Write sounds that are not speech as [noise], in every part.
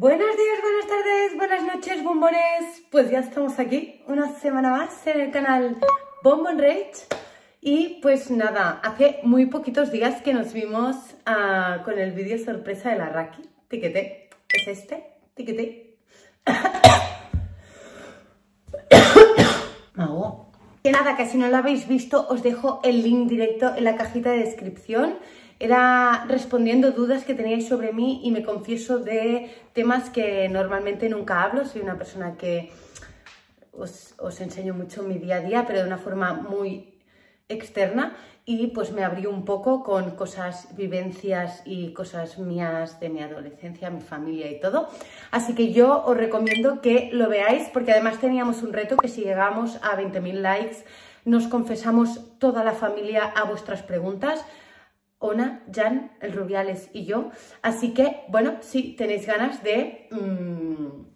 Buenos días, buenas tardes, buenas noches, bombones. Pues ya estamos aquí una semana más en el canal Bombon Rage. Y pues nada, hace muy poquitos días que nos vimos ah, con el vídeo sorpresa de la Raki. Tiquete, es este, tiquete. [coughs] Mago. Que nada, que si no lo habéis visto, os dejo el link directo en la cajita de descripción. Era respondiendo dudas que teníais sobre mí y me confieso de temas que normalmente nunca hablo. Soy una persona que os, enseño mucho mi día a día, pero de una forma muy externa y pues me abrí un poco con cosas, vivencias y cosas mías de mi adolescencia, mi familia y todo. Así que yo os recomiendo que lo veáis porque además teníamos un reto que si llegamos a 20.000 likes nos confesamos toda la familia a vuestras preguntas Ona, Jan, el Rubiales y yo. Así que, bueno, si tenéis ganas de mm,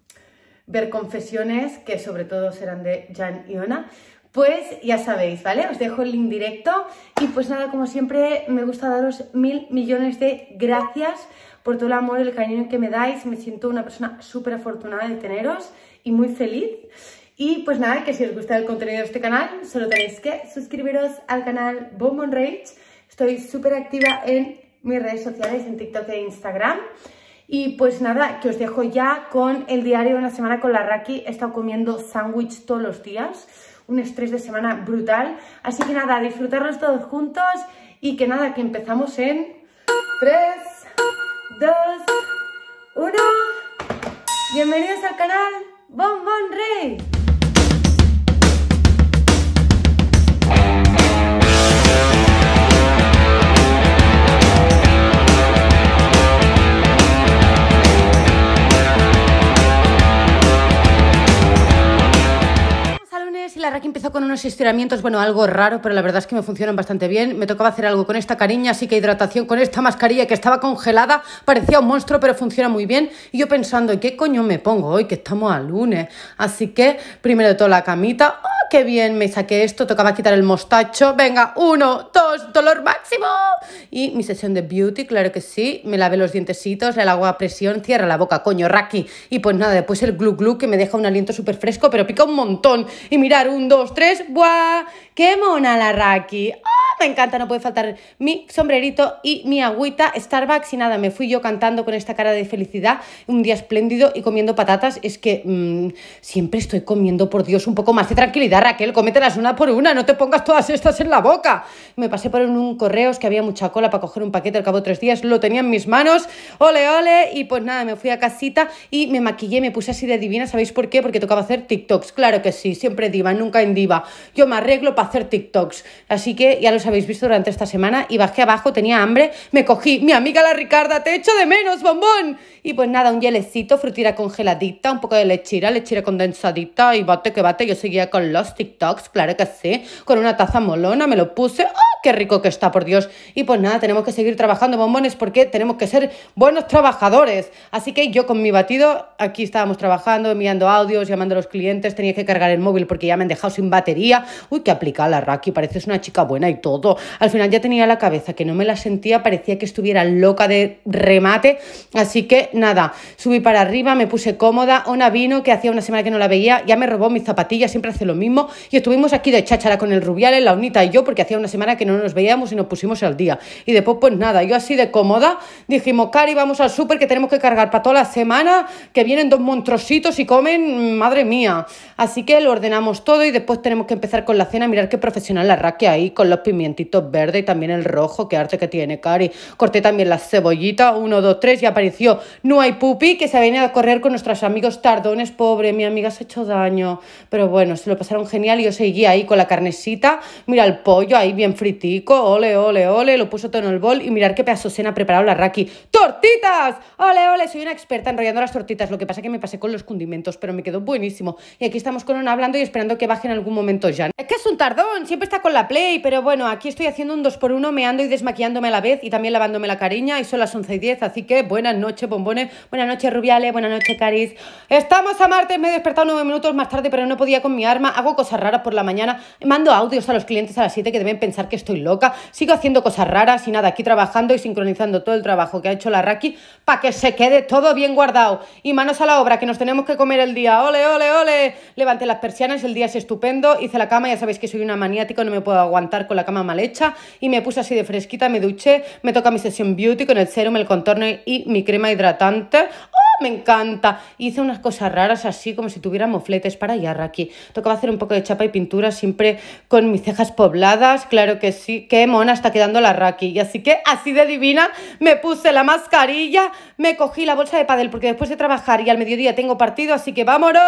ver confesiones, que sobre todo serán de Jan y Ona, pues ya sabéis, ¿vale? Os dejo el link directo y pues nada, como siempre me gusta daros mil millones de gracias por todo el amor y el cariño que me dais, me siento una persona súper afortunada de teneros y muy feliz y pues nada, que si os gusta el contenido de este canal, solo tenéis que suscribiros al canal Bombon Rage Estoy súper activa en mis redes sociales, en TikTok e Instagram. Y pues nada, que os dejo ya con el diario de una semana con la Raki. He estado comiendo sándwich todos los días, un estrés de semana brutal. Así que nada, disfrutarlos todos juntos y que nada, que empezamos en 3, 2, 1. Bienvenidos al canal Bon Rey. que empezó con unos estiramientos, bueno, algo raro, pero la verdad es que me funcionan bastante bien. Me tocaba hacer algo con esta cariña, así que hidratación con esta mascarilla que estaba congelada, parecía un monstruo, pero funciona muy bien. Y yo pensando, ¿qué coño me pongo hoy? Que estamos a lunes. Así que, primero de todo, la camita qué bien, me saqué esto, tocaba quitar el mostacho, venga, uno, dos, dolor máximo. Y mi sesión de beauty, claro que sí, me lavé los dientecitos, el agua a presión, cierra la boca, coño, Raki. Y pues nada, después el glu glu que me deja un aliento súper fresco, pero pica un montón. Y mirar, un, dos, tres, ¡buah! ¡Qué mona la Raki! ¡Oh! me encanta, no puede faltar mi sombrerito y mi agüita Starbucks y nada, me fui yo cantando con esta cara de felicidad, un día espléndido y comiendo patatas, es que mm, siempre estoy comiendo, por Dios, un poco más de tranquilidad, Raquel, cómetelas una por una, no te pongas todas estas en la boca. Me pasé por un correos que había mucha cola para coger un paquete al cabo de tres días, lo tenía en mis manos, ole, ole, y pues nada, me fui a casita y me maquillé, me puse así de divina, ¿sabéis por qué? Porque tocaba hacer TikToks, claro que sí, siempre diva, nunca en diva. Yo me arreglo para hacer TikToks, así que ya los habéis visto durante esta semana y bajé abajo, tenía hambre, me cogí, mi amiga la Ricarda, te echo de menos, bombón. Y pues nada, un hielecito, frutira congeladita, un poco de lechira, lechira condensadita y bate que bate. Yo seguía con los TikToks, claro que sí, con una taza molona, me lo puse. ¡ah! qué rico que está, por Dios! Y pues nada, tenemos que seguir trabajando bombones porque tenemos que ser buenos trabajadores. Así que yo con mi batido, aquí estábamos trabajando, enviando audios, llamando a los clientes, tenía que cargar el móvil porque ya me han dejado sin batería. Uy, qué aplicada la Raki, pareces una chica buena y todo. Al final ya tenía la cabeza que no me la sentía, parecía que estuviera loca de remate, así que nada. Subí para arriba, me puse cómoda. Ona vino, que hacía una semana que no la veía, ya me robó mis zapatillas, siempre hace lo mismo. Y estuvimos aquí de cháchara con el en la Unita y yo, porque hacía una semana que no nos veíamos y nos pusimos al día. Y después, pues nada, yo así de cómoda, dijimos, Cari, vamos al súper que tenemos que cargar para toda la semana, que vienen dos monstruositos y comen, mm, madre mía. Así que lo ordenamos todo y después tenemos que empezar con la cena. Mirar qué profesional la raque ahí, con los pimientitos verdes y también el rojo, qué arte que tiene, Cari. Corté también la cebollita uno, dos, tres, y apareció no hay pupi que se ha venido a correr con nuestros amigos tardones, pobre, mi amiga se ha hecho daño. Pero bueno, se lo pasaron genial y yo seguí ahí con la carnesita. Mira el pollo ahí bien fritico, ole, ole, ole, lo puso todo en el bol y mirar qué pedazo cena ha preparado la Raki. ¡Tortitas! ¡Ole, ole! Soy una experta enrollando las tortitas, lo que pasa que me pasé con los condimentos, pero me quedó buenísimo. Y aquí estamos con una hablando y esperando que baje en algún momento ya. Es que es un tardón, siempre está con la Play, pero bueno, aquí estoy haciendo un 2x1, meando y desmaquillándome a la vez y también lavándome la cariña y son las 11 y 10, así que buenas noches, bombón buenas noches Rubiales, buenas noches Caris. Estamos a martes, me he despertado nueve minutos más tarde, pero no podía con mi arma. Hago cosas raras por la mañana, mando audios a los clientes a las 7 que deben pensar que estoy loca. Sigo haciendo cosas raras y nada, aquí trabajando y sincronizando todo el trabajo que ha hecho la Raki para que se quede todo bien guardado. Y manos a la obra, que nos tenemos que comer el día. ¡Ole, ole, ole! Levanté las persianas, el día es estupendo, hice la cama, ya sabéis que soy una maniática, no me puedo aguantar con la cama mal hecha y me puse así de fresquita, me duché, me toca mi sesión beauty con el serum, el contorno y mi crema hidrata Tante me encanta. Hice unas cosas raras así, como si tuviera mofletes para Raki Tocaba hacer un poco de chapa y pintura siempre con mis cejas pobladas, claro que sí. Qué mona está quedando la Raki. Y así que, así de divina, me puse la mascarilla, me cogí la bolsa de padel, porque después de trabajar y al mediodía tengo partido, así que vámonos.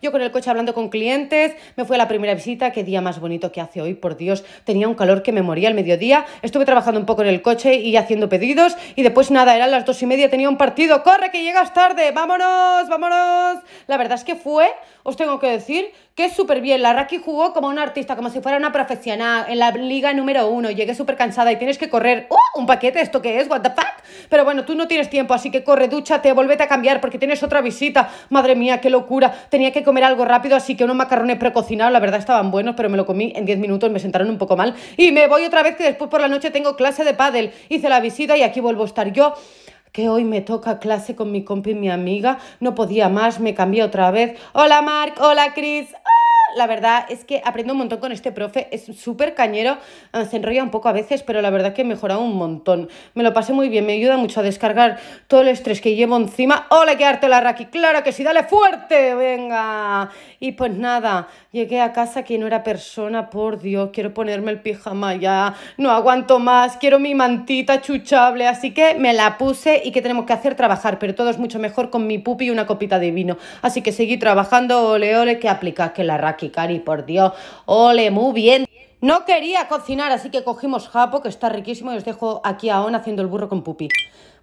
Yo con el coche hablando con clientes, me fui a la primera visita, qué día más bonito que hace hoy, por Dios. Tenía un calor que me moría al mediodía. Estuve trabajando un poco en el coche y haciendo pedidos, y después nada, eran las dos y media, tenía un partido. ¡Corre que a estar vámonos, vámonos. La verdad es que fue, os tengo que decir, que súper bien. La Raki jugó como un artista, como si fuera una profesional en la liga número uno. Llegué súper cansada y tienes que correr. ¡Uh! ¿Un paquete? ¿Esto qué es? ¿What the fuck? Pero bueno, tú no tienes tiempo, así que corre, dúchate, vuélvete a cambiar porque tienes otra visita. Madre mía, qué locura. Tenía que comer algo rápido, así que unos macarrones precocinados, la verdad estaban buenos, pero me lo comí en 10 minutos, me sentaron un poco mal. Y me voy otra vez que después por la noche tengo clase de pádel. Hice la visita y aquí vuelvo a estar yo que hoy me toca clase con mi compi y mi amiga. No podía más, me cambié otra vez. Hola Marc, hola Chris. ¡Ah! la verdad es que aprendo un montón con este profe, es súper cañero, ah, se enrolla un poco a veces, pero la verdad es que mejora un montón. Me lo pasé muy bien, me ayuda mucho a descargar todo el estrés que llevo encima. ¡Hola, qué arte la Raki! ¡Claro que sí, dale fuerte! ¡Venga! Y pues nada, llegué a casa que no era persona, por Dios, quiero ponerme el pijama ya, no aguanto más, quiero mi mantita chuchable, así que me la puse y que tenemos que hacer trabajar, pero todo es mucho mejor con mi pupi y una copita de vino. Así que seguí trabajando, ole, ole, que aplica? que la Raki Kikari, por Dios. Ole, muy bien. No quería cocinar, así que cogimos japo, que está riquísimo, y os dejo aquí aún haciendo el burro con pupi.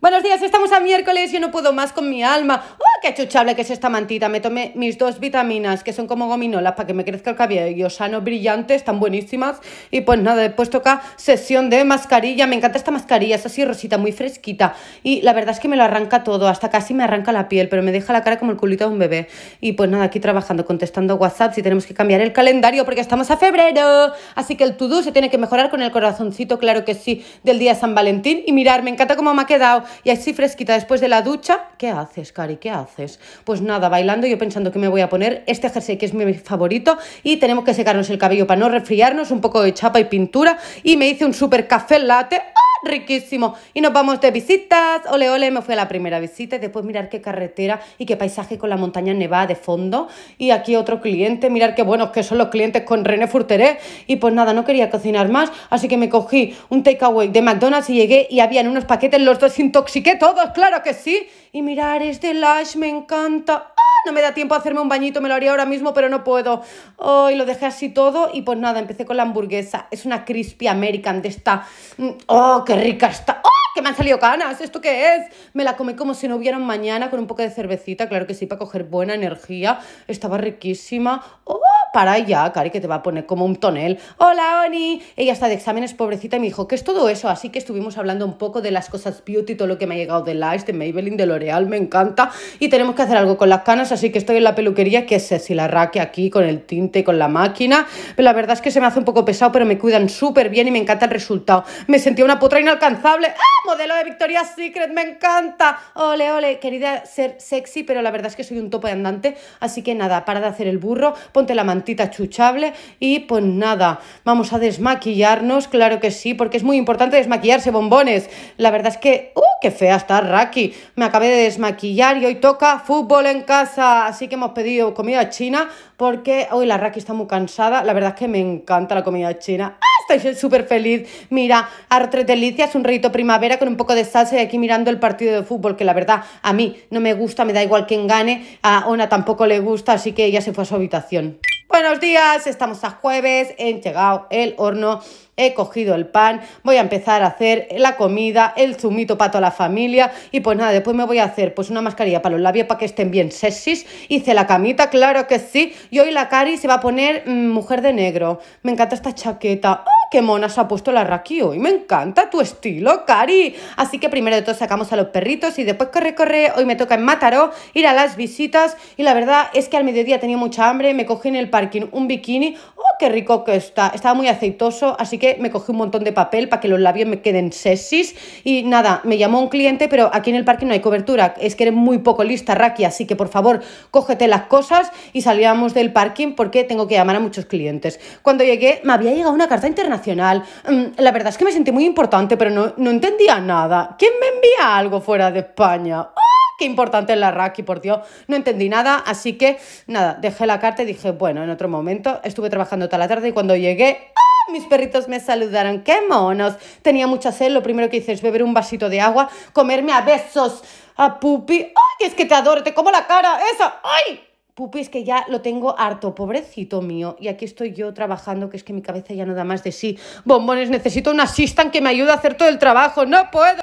Buenos días, estamos a miércoles, yo no puedo más con mi alma. ¡Oh, qué chuchable que es esta mantita! Me tomé mis dos vitaminas, que son como gominolas, para que me crezca el cabello sano, brillantes, tan buenísimas. Y pues nada, después toca sesión de mascarilla. Me encanta esta mascarilla, es así rosita, muy fresquita. Y la verdad es que me lo arranca todo, hasta casi me arranca la piel, pero me deja la cara como el culito de un bebé. Y pues nada, aquí trabajando, contestando WhatsApp, si tenemos que cambiar el calendario, porque estamos a febrero. Así que el to-do se tiene que mejorar con el corazoncito, claro que sí, del día San Valentín. Y mirar, me encanta cómo me ha quedado y así fresquita después de la ducha. ¿Qué haces, Cari? ¿Qué haces? Pues nada, bailando, yo pensando que me voy a poner este jersey que es mi favorito y tenemos que secarnos el cabello para no resfriarnos, un poco de chapa y pintura y me hice un super café latte riquísimo. Y nos vamos de visitas. Ole, ole, me fui a la primera visita y después mirar qué carretera y qué paisaje con la montaña nevada de fondo. Y aquí otro cliente, mirar qué buenos que son los clientes con René Furteré. Y pues nada, no quería cocinar más, así que me cogí un takeaway de McDonald's y llegué y en unos paquetes, los dos intoxiqué todos, claro que sí. Y mirar, este lash me encanta no me da tiempo a hacerme un bañito, me lo haría ahora mismo, pero no puedo. Hoy lo dejé así todo y pues nada, empecé con la hamburguesa. Es una crispy American de esta. Mm, ¡Oh, qué rica está! ¡Oh, que me han salido canas! ¿Esto qué es? Me la comí como si no hubiera mañana con un poco de cervecita, claro que sí, para coger buena energía. Estaba riquísima. ¡Oh! para ya, Cari, que te va a poner como un tonel. Hola, Oni. Ella está de exámenes, pobrecita, y me dijo, ¿qué es todo eso? Así que estuvimos hablando un poco de las cosas beauty, todo lo que me ha llegado de Lice, de Maybelline, de L'Oreal, me encanta. Y tenemos que hacer algo con las canas, así que estoy en la peluquería, que sé si la raque aquí, con el tinte, y con la máquina. Pero la verdad es que se me hace un poco pesado, pero me cuidan súper bien y me encanta el resultado. Me sentí una potra inalcanzable. ¡Ah! Modelo de Victoria's Secret, me encanta. Ole, ole, querida ser sexy, pero la verdad es que soy un topo de andante. Así que nada, para de hacer el burro, ponte la mantilla chuchable y pues nada, vamos a desmaquillarnos, claro que sí, porque es muy importante desmaquillarse, bombones. La verdad es que, ¡uh, qué fea está Raki! Me acabé de desmaquillar y hoy toca fútbol en casa, así que hemos pedido comida china porque hoy la Raki está muy cansada, la verdad es que me encanta la comida china. ¡Ah, estoy súper [laughs] feliz! Mira, arte delicias, un rito primavera con un poco de salsa y aquí mirando el partido de fútbol, que la verdad a mí no me gusta, me da igual quien gane, a Ona tampoco le gusta, así que ella se fue a su habitación. Buenos días, estamos a jueves, he llegado el horno, he cogido el pan, voy a empezar a hacer la comida, el zumito para toda la familia y pues nada, después me voy a hacer pues una mascarilla para los labios para que estén bien sexys, hice la camita, claro que sí, y hoy la Cari se va a poner mm, mujer de negro, me encanta esta chaqueta, qué mona se ha puesto la Raki hoy. Me encanta tu estilo, Cari. Así que primero de todo sacamos a los perritos y después corre, corre. Hoy me toca en Mataró ir a las visitas y la verdad es que al mediodía tenía mucha hambre. Me cogí en el parking un bikini, qué rico que está. Estaba muy aceitoso, así que me cogí un montón de papel para que los labios me queden sexys. Y nada, me llamó un cliente, pero aquí en el parque no hay cobertura. Es que eres muy poco lista, Raki, así que por favor, cógete las cosas y salíamos del parking porque tengo que llamar a muchos clientes. Cuando llegué, me había llegado una carta internacional. Mm, la verdad es que me sentí muy importante, pero no, no entendía nada. ¿Quién me envía algo fuera de España? qué importante es la Raki, por Dios. No entendí nada, así que nada, dejé la carta y dije, bueno, en otro momento. Estuve trabajando toda la tarde y cuando llegué, ¡ah! mis perritos me saludaron. ¡Qué monos! Tenía mucha sed, lo primero que hice es beber un vasito de agua, comerme a besos a Pupi. ¡Ay, es que te adoro! ¡Te como la cara! ¡Esa! ¡Ay! Pupi, es que ya lo tengo harto, pobrecito mío. Y aquí estoy yo trabajando, que es que mi cabeza ya no da más de sí. Bombones, necesito un assistant que me ayude a hacer todo el trabajo. ¡No puedo!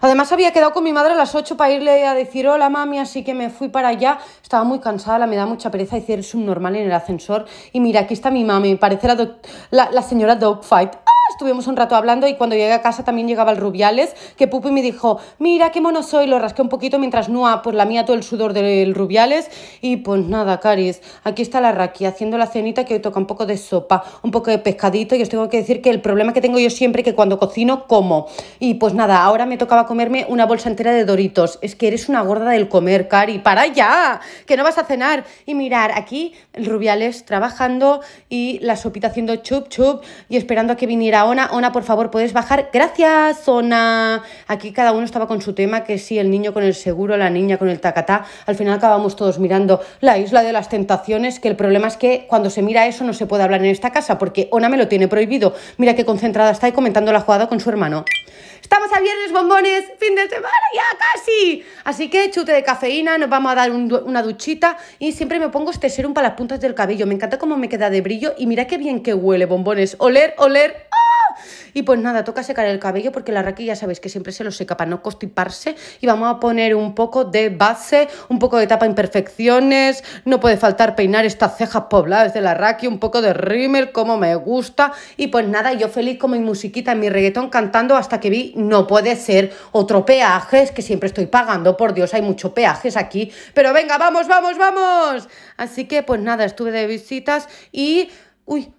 Además había quedado con mi madre a las 8 para irle a decir hola mami, así que me fui para allá. Estaba muy cansada, me da mucha pereza decir el subnormal en el ascensor. Y mira, aquí está mi mami, parece la, la, la señora Dogfight estuvimos un rato hablando y cuando llegué a casa también llegaba el Rubiales, que Pupi me dijo, mira qué mono soy, lo rasqué un poquito mientras Noa pues la mía, todo el sudor del Rubiales y pues nada, Caris, aquí está la Raqui, haciendo la cenita que hoy toca un poco de sopa, un poco de pescadito y os tengo que decir que el problema que tengo yo siempre que cuando cocino como y pues nada, ahora me tocaba comerme una bolsa entera de Doritos, es que eres una gorda del comer, Cari, para ya, que no vas a cenar y mirar, aquí el Rubiales trabajando y la sopita haciendo chup chup y esperando a que viniera Ona, Ona, por favor, ¿puedes bajar. Gracias, Ona. Aquí cada uno estaba con su tema, que sí, el niño con el seguro, la niña con el tacatá. Al final acabamos todos mirando la isla de las tentaciones, que el problema es que cuando se mira eso no se puede hablar en esta casa, porque Ona me lo tiene prohibido. Mira qué concentrada está ahí comentando la jugada con su hermano. Estamos a viernes, bombones, fin de semana, ya casi. Así que chute de cafeína, nos vamos a dar una duchita y siempre me pongo este serum para las puntas del cabello. Me encanta cómo me queda de brillo y mira qué bien que huele, bombones. Oler, oler. ¡Ah! Y pues nada, toca secar el cabello porque la raqui ya sabéis que siempre se lo seca para no costiparse Y vamos a poner un poco de base, un poco de tapa imperfecciones. No puede faltar peinar estas cejas pobladas de la raquí un poco de rímel, como me gusta. Y pues nada, yo feliz con mi musiquita, mi reggaetón cantando hasta que vi No puede ser otro peajes que siempre estoy pagando, por Dios, hay muchos peajes aquí. Pero venga, vamos, vamos, vamos. Así que pues nada, estuve de visitas y... Uy,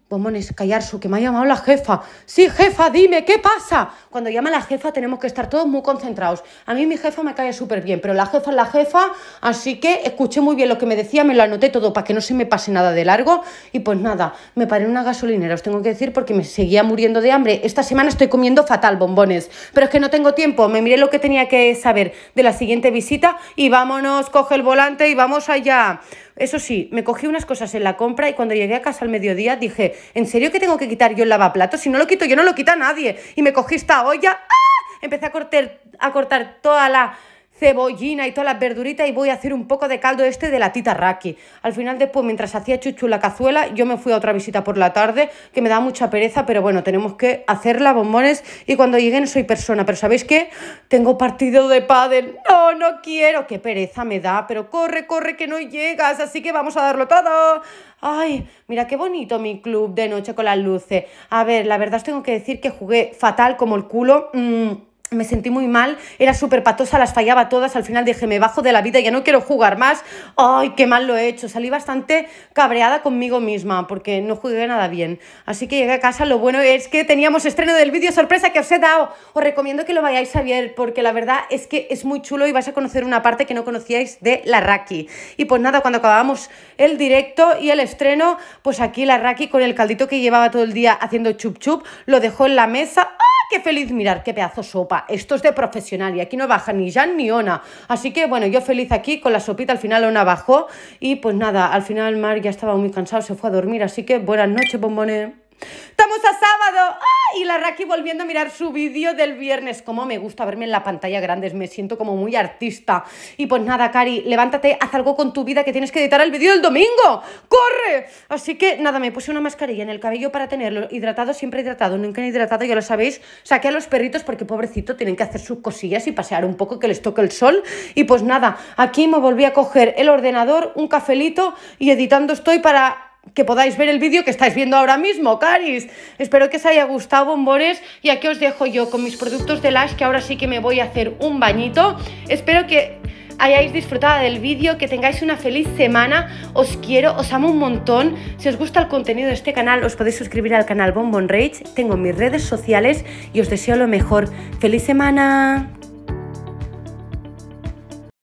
callar, su que me ha llamado la jefa. Sí, jefa, dime, ¿qué pasa? Cuando llama la jefa tenemos que estar todos muy concentrados. A mí mi jefa me cae súper bien, pero la jefa es la jefa, así que escuché muy bien lo que me decía, me lo anoté todo para que no se me pase nada de largo. Y pues nada, me paré en una gasolinera, os tengo que decir, porque me seguía muriendo de hambre. Esta semana estoy comiendo fatal bombones, pero es que no tengo tiempo. Me miré lo que tenía que saber de la siguiente visita y vámonos, coge el volante y vamos allá. Eso sí, me cogí unas cosas en la compra y cuando llegué a casa al mediodía dije, ¿en serio que tengo que quitar yo el lavaplatos? Si no lo quito yo, no lo quita nadie. Y me cogí esta olla, ¡ah! empecé a cortar, a cortar toda la cebollina y todas las verduritas y voy a hacer un poco de caldo este de la tita raki. Al final después, mientras hacía chuchu la cazuela, yo me fui a otra visita por la tarde, que me da mucha pereza, pero bueno, tenemos que hacerla, bombones, y cuando lleguen soy persona, pero ¿sabéis qué? Tengo partido de pádel, no, no quiero, qué pereza me da, pero corre, corre, que no llegas, así que vamos a darlo todo. Ay, mira qué bonito mi club de noche con las luces. A ver, la verdad os tengo que decir que jugué fatal como el culo. Mm, me sentí muy mal, era súper patosa, las fallaba todas, al final dije, me bajo de la vida, ya no quiero jugar más, ay, qué mal lo he hecho, salí bastante cabreada conmigo misma porque no jugué nada bien, así que llegué a casa, lo bueno es que teníamos estreno del vídeo sorpresa que os he dado, os recomiendo que lo vayáis a ver porque la verdad es que es muy chulo y vais a conocer una parte que no conocíais de la Raki. Y pues nada, cuando acabábamos el directo y el estreno, pues aquí la Raki con el caldito que llevaba todo el día haciendo chup chup, lo dejó en la mesa, Qué feliz, mirar qué pedazo sopa. Esto es de profesional y aquí no baja ni Jan ni Ona. Así que bueno, yo feliz aquí con la sopita. Al final Ona bajó y pues nada, al final Mar ya estaba muy cansado, se fue a dormir. Así que buenas noches, bombones. Estamos a sábado ¡Ah! y la Raki volviendo a mirar su vídeo del viernes. Como me gusta verme en la pantalla grande, me siento como muy artista. Y pues nada, Cari, levántate, haz algo con tu vida que tienes que editar el vídeo del domingo. ¡Corre! Así que nada, me puse una mascarilla en el cabello para tenerlo hidratado, siempre hidratado, nunca hidratado, ya lo sabéis. Saqué a los perritos porque pobrecito tienen que hacer sus cosillas y pasear un poco que les toque el sol. Y pues nada, aquí me volví a coger el ordenador, un cafelito y editando estoy para que podáis ver el vídeo que estáis viendo ahora mismo, Caris. Espero que os haya gustado, bombones. Y aquí os dejo yo con mis productos de Lash, que ahora sí que me voy a hacer un bañito. Espero que hayáis disfrutado del vídeo, que tengáis una feliz semana. Os quiero, os amo un montón. Si os gusta el contenido de este canal, os podéis suscribir al canal Bombon Rage. Tengo mis redes sociales y os deseo lo mejor. ¡Feliz semana!